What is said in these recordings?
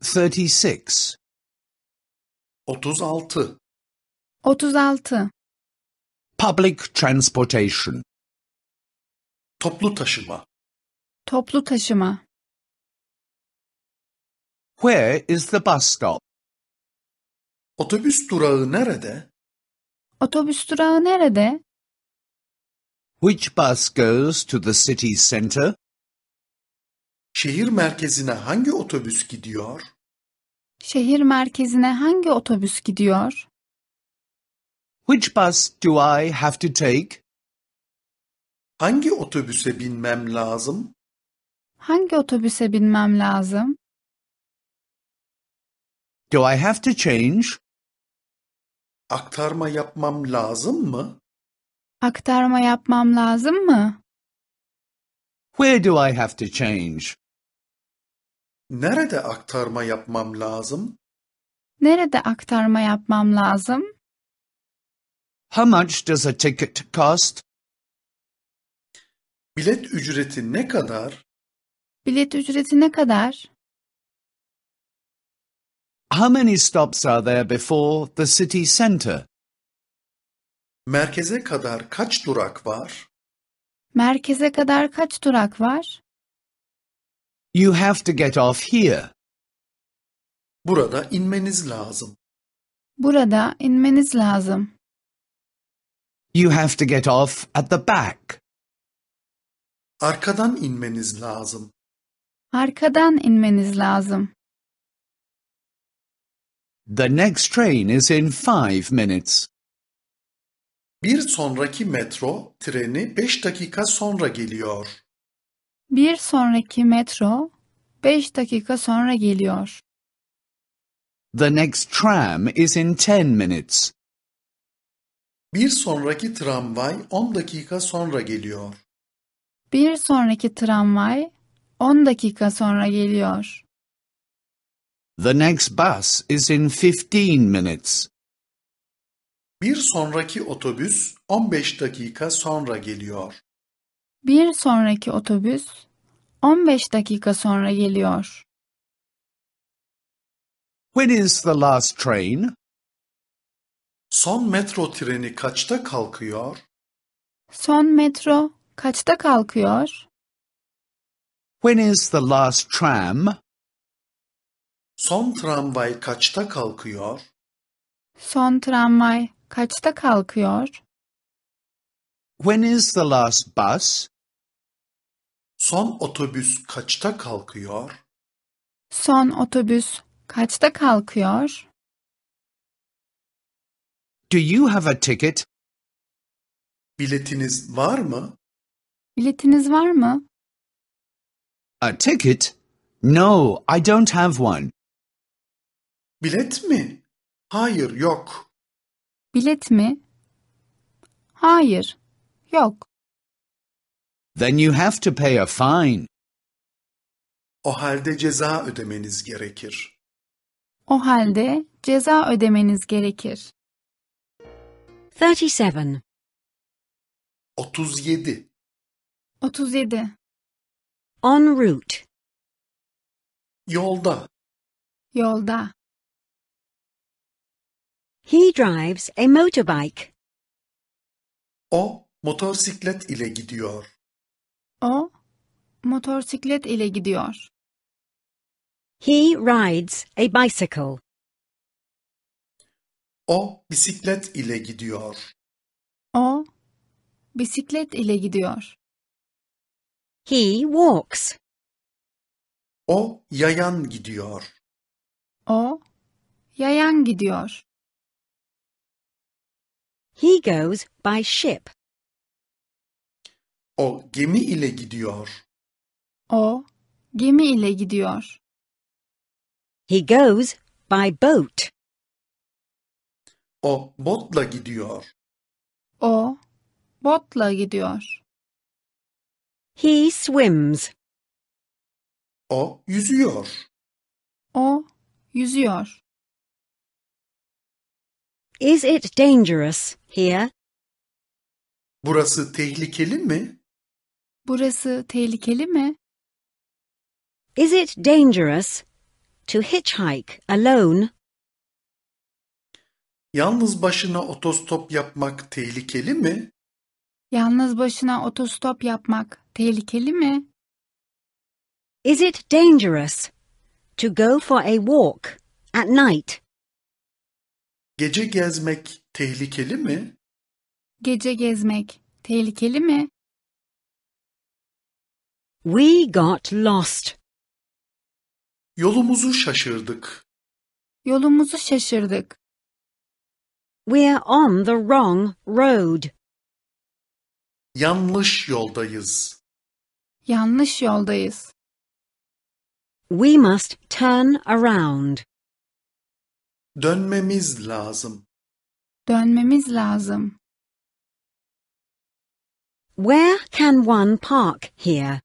36 36 36 Public transportation Toplu taşıma Toplu taşıma Where is the bus stop? Otobüs durağı nerede? Otobüs durağı nerede? Which bus goes to the city center? Şehir merkezine hangi otobüs gidiyor? Şehir merkezine hangi otobüs gidiyor? Which bus do I have to take? Hangi otobüse binmem lazım? Hangi otobüse binmem lazım? Do I have to change? Aktarma yapmam lazım mı? Aktarma yapmam lazım mı? Where do I have to change? Nerede aktarma yapmam lazım? Nerede aktarma yapmam lazım? How much does a ticket cost? Bilet ücreti ne kadar? Bilet ücreti ne kadar? How many stops are there before the city center? Merkeze kadar kaç durak var? Merkeze kadar kaç durak var? You have to get off here. Burada inmeniz lazım. Burada inmeniz lazım. You have to get off at the back. Arkadan inmeniz lazım. Arkadan inmeniz lazım. The next train is in five minutes. Bir sonraki metro treni beş dakika sonra geliyor. Bir sonraki metro beş dakika sonra geliyor. The next tram is in 10 minutes. Bir sonraki tramvay 10 dakika sonra geliyor. Bir sonraki tramvay 10 dakika sonra geliyor. The next bus is in 15 minutes. Bir sonraki otobüs 15 dakika sonra geliyor. Bir sonraki otobüs 15 dakika sonra geliyor. When is the last train? Son metro treni kaçta kalkıyor? Son metro kaçta kalkıyor? When is the last tram? Son tramvay kaçta kalkıyor? Son tramvay kaçta kalkıyor? When is the last bus? Son otobüs kaçta kalkıyor? Son otobüs kaçta kalkıyor? Do you have a ticket? Biletiniz var mı? Biletiniz var mı? A ticket? No, I don't have one. Bilet mi? Hayır, yok. Bilet mi? Hayır, yok then you have to pay a fine. O halde ceza ödemeniz gerekir. O halde ceza ödemeniz gerekir. 37 37 37 En route Yolda Yolda He drives a motorbike. O motosiklet ile gidiyor. O motosiklet ile gidiyor. He rides a bicycle. O bisiklet ile gidiyor. O bisiklet ile gidiyor. He walks. O yayan gidiyor. O yayan gidiyor. He goes by ship. O gemi ile gidiyor. O gemi ile gidiyor. He goes by boat. O botla gidiyor. O botla gidiyor. He swims. O yüzüyor. O yüzüyor. Is it dangerous here? Burası tehlikeli mi? Burası tehlikeli mi? Is it dangerous to hitchhike alone? Yalnız başına otostop yapmak tehlikeli mi? Yalnız başına otostop yapmak tehlikeli mi? Is it dangerous to go for a walk at night? Gece gezmek tehlikeli mi? Gece gezmek tehlikeli mi? We got lost. Yolumuzu şaşırdık. Yolumuzu şaşırdık. We're on the wrong road. Yanlış yoldayız. Yanlış yoldayız. We must turn around. Dönmemiz lazım. Dönmemiz lazım. Where can one park here?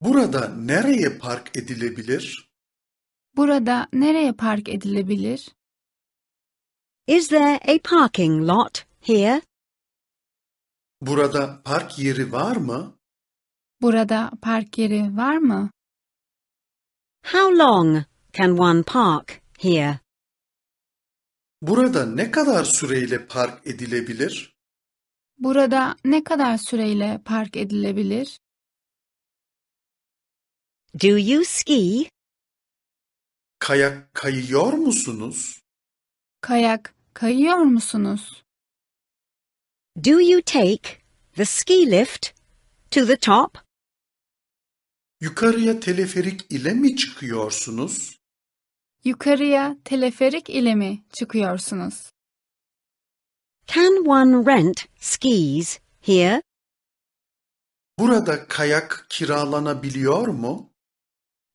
Burada nereye park edilebilir? Burada nereye park edilebilir? Is there a parking lot here? Burada park yeri var mı? Burada park yeri var mı? How long can one park here? Burada ne kadar süreyle park edilebilir? Burada ne kadar süreyle park edilebilir? Do you ski? Kayak kayıyor musunuz? Kayak kayıyor musunuz? Do you take the ski lift to the top? Yukarıya teleferik ile mi çıkıyorsunuz? Yukarıya teleferik ile mi çıkıyorsunuz? Can one rent skis here? Burada kayak kiralanabiliyor mu?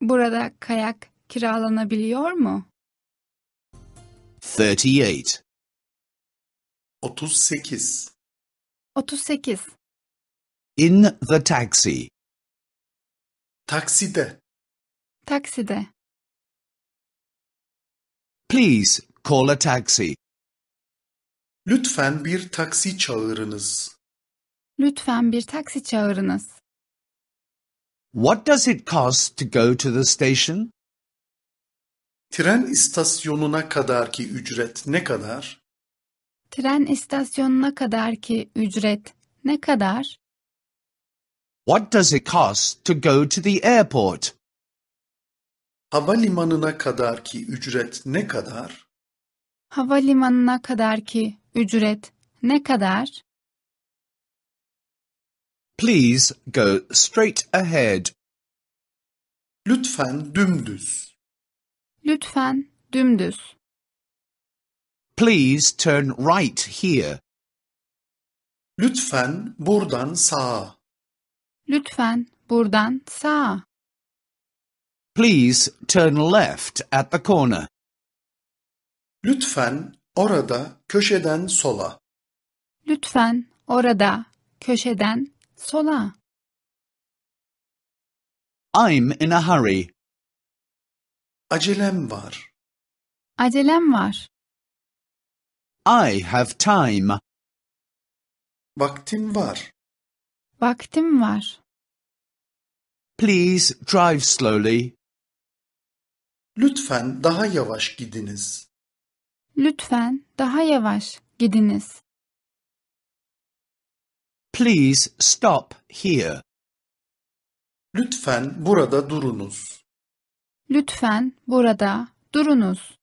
Burada kayak kiralanabiliyor mu? 38. 38. 38. In the taxi. Takside. Takside. Please call a taxi. Lütfen bir taksi çağırınız. Lütfen bir taksi çağırınız. What does it cost to go to the station? Tren istasyonuna kadarki ücret ne kadar? Tren istasyonuna kadarki ücret ne kadar? What does it cost to go to the airport? Havalimanına kadarki ücret ne kadar? Havalimanına kadarki ücret ne kadar? Please go straight ahead. Lütfen dümdüz. Lütfen dümdüz. Please turn right here. Lütfen buradan sağa. Lütfen buradan sağa. Please turn left at the corner. Lütfen orada köşeden sola. Lütfen orada köşeden Sola. I'm in a hurry. Acelem var. Acelem var. I have time. Vaktim var. Vaktim var. Please drive slowly. Lütfen daha yavaş gidiniz. Lütfen daha yavaş gidiniz. Please stop here. Lütfen burada durunuz. Lütfen burada durunuz.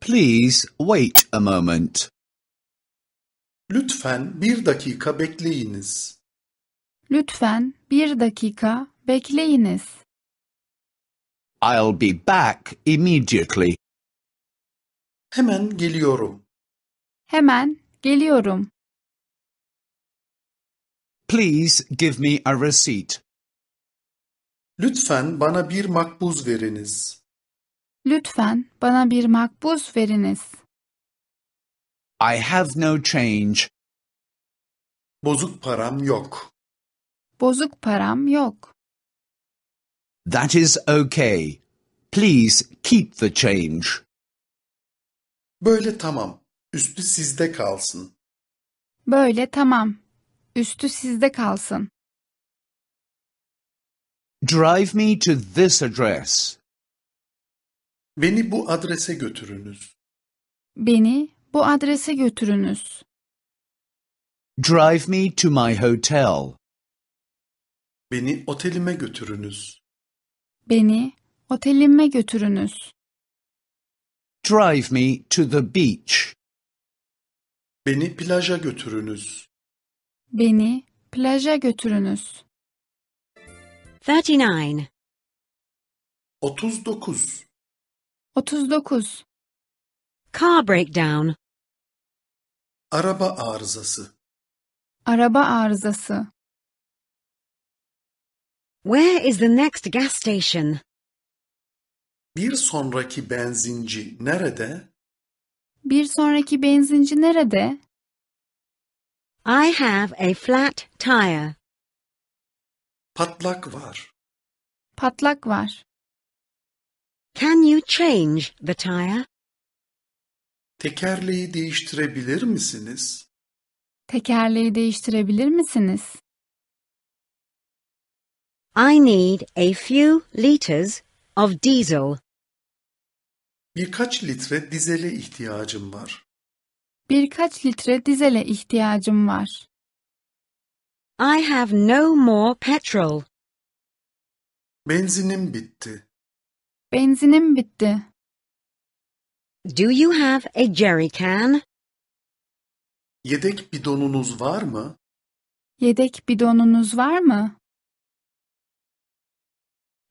Please wait a moment. Lütfen bir dakika bekleyiniz. Lütfen bir dakika bekleyiniz. I'll be back immediately. Hemen geliyorum. Hemen geliyorum. Please give me a receipt. Lütfen bana bir makbuz veriniz. Lütfen bana bir makbuz veriniz. I have no change. Bozuk param yok. Bozuk param yok. That is okay. Please keep the change. Böyle tamam. Üstü sizde kalsın. Böyle tamam. Üstü sizde kalsın. Drive me to this address. Beni bu adrese götürünüz. Beni bu adrese götürünüz. Drive me to my hotel. Beni otelime götürünüz. Beni otelime götürünüz. Drive me to the beach. Beni plaja götürünüz. Beni plaja götürünüz. 39. 39 39 Car breakdown. Araba arızası Araba arızası. Where is the next gas station? Bir sonraki benzinci nerede? Bir sonraki benzinci nerede? I have a flat tire. Patlak var. Patlak var. Can you change the tire? Tekerleği değiştirebilir misiniz? Tekerleği değiştirebilir misiniz? I need a few liters of diesel. Birkaç litre dizele ihtiyacım var. Birkaç litre dizele ihtiyacım var. I have no more petrol. Benzinim bitti. Benzinim bitti. Do you have a jerry can? Yedek bidonunuz var mı? Yedek bidonunuz var mı?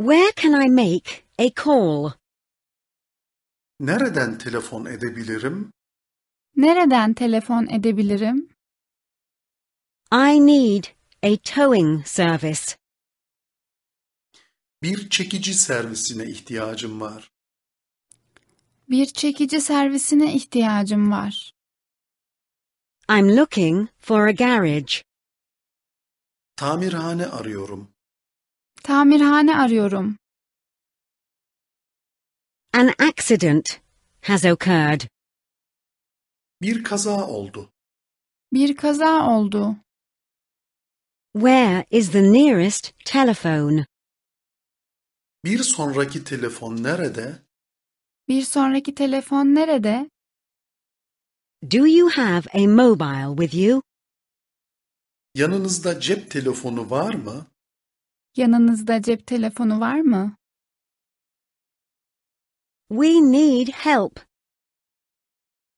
Where can I make a call? Nereden telefon edebilirim? Nereden telefon edebilirim? I need a towing service. Bir çekici servisine ihtiyacım var. Bir çekici servisine ihtiyacım var. I'm looking for a garage. Tamirhane arıyorum. Tamirhane arıyorum. An accident has occurred. Bir kaza oldu. Bir kaza oldu. Where is the nearest telephone? Bir sonraki telefon nerede? Bir sonraki telefon nerede? Do you have a mobile with you? Yanınızda cep telefonu var mı? Yanınızda cep telefonu var mı? We need help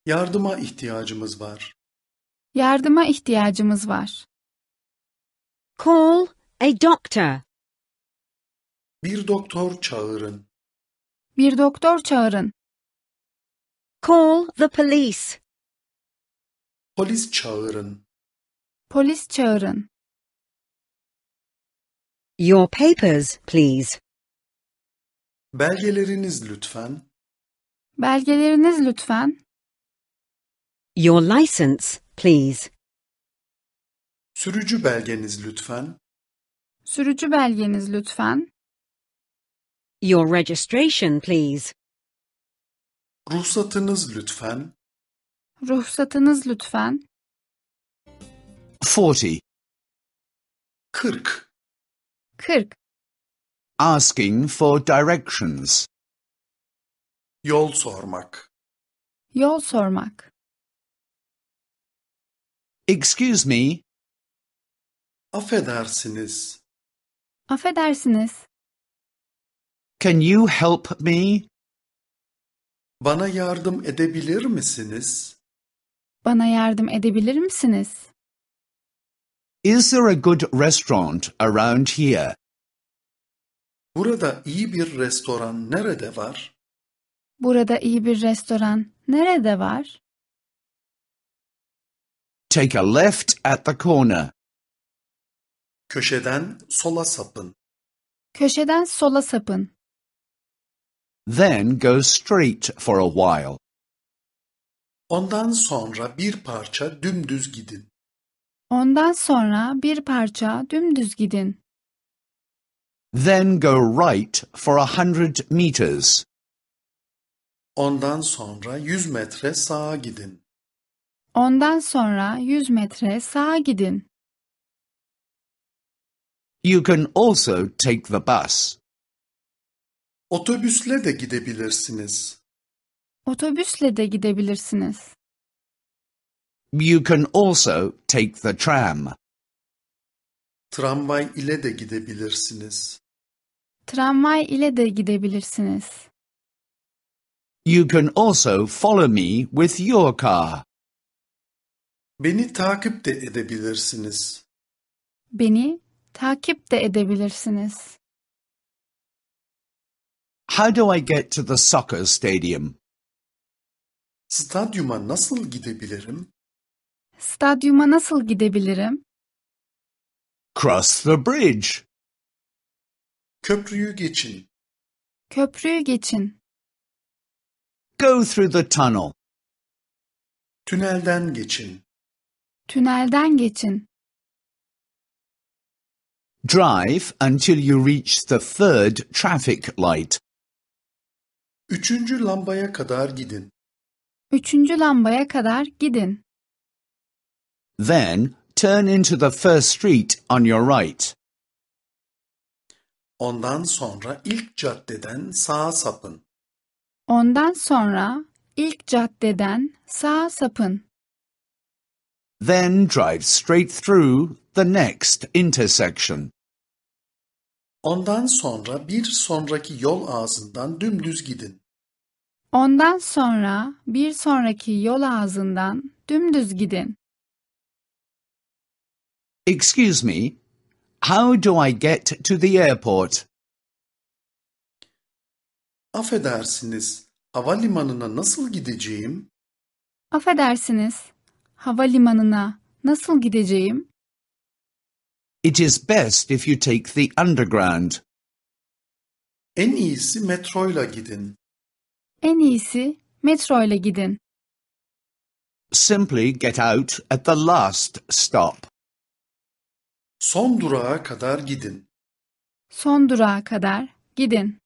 Yardıma ihtiyacımız var. Yardıma ihtiyacımız var. Call a doctor. Bir doktor çağırın. Bir doktor çağırın. Call the police. Polis çağırın. Polis çağırın. Your papers, please. Belgeleriniz lütfen. Belgeleriniz lütfen. Your license, please. Sürücü belgeniz lütfen. Sürücü belgeniz lütfen. Your registration, please. Ruhsatınız lütfen. Ruhsatınız lütfen. 40. 40. 40. Asking for directions. Yol sormak. Yol sormak. Excuse me. Affedersiniz. Affedersiniz. Can you help me? Bana yardım edebilir misiniz? Bana yardım edebilir misiniz? Is there a good restaurant around here? Burada iyi bir restoran nerede var? Burada iyi bir restoran nerede var? Take a left at the corner. Köşeden sola sapın. Köşeden sola sapın. Then go straight for a while. Ondan sonra bir parça dümdüz gidin. Ondan sonra bir parça dümdüz gidin. Then go right for a hundred meters. Ondan sonra 100 metre sağa gidin. Ondan sonra 100 metre sağa gidin. You can also take the bus. Otobüsle de gidebilirsiniz. Otobüsle de gidebilirsiniz. You can also take the tram. Tramvay ile de gidebilirsiniz. Tramvay ile de gidebilirsiniz. You can also follow me with your car. Beni takip de edebilirsiniz. Beni takip de edebilirsiniz. How do I get to the soccer stadium? Stadyuma nasıl gidebilirim? Stadyuma nasıl gidebilirim? Cross the bridge. Köprüyü geçin. Köprüyü geçin. Go through the tunnel. Tünelden geçin. Tünelden geçin. Drive until you reach the third traffic light. Üçüncü lambaya kadar gidin. Üçüncü lambaya kadar gidin. Then turn into the first street on your right. Ondan sonra ilk caddeden sağa sapın. Ondan sonra ilk caddeden sağa sapın then drive straight through the next intersection. Ondan sonra bir sonraki yol ağzından dümdüz gidin. Ondan sonra bir sonraki yol ağzından dümdüz gidin. Excuse me, how do I get to the airport? Affedersiniz, havalimanına nasıl gideceğim? Affedersiniz, Havalimanına nasıl gideceğim? It is best if you take the underground. En iyisi metroyla gidin. En iyisi metroyla gidin. Simply get out at the last stop. Son durağa kadar gidin. Son durağa kadar gidin.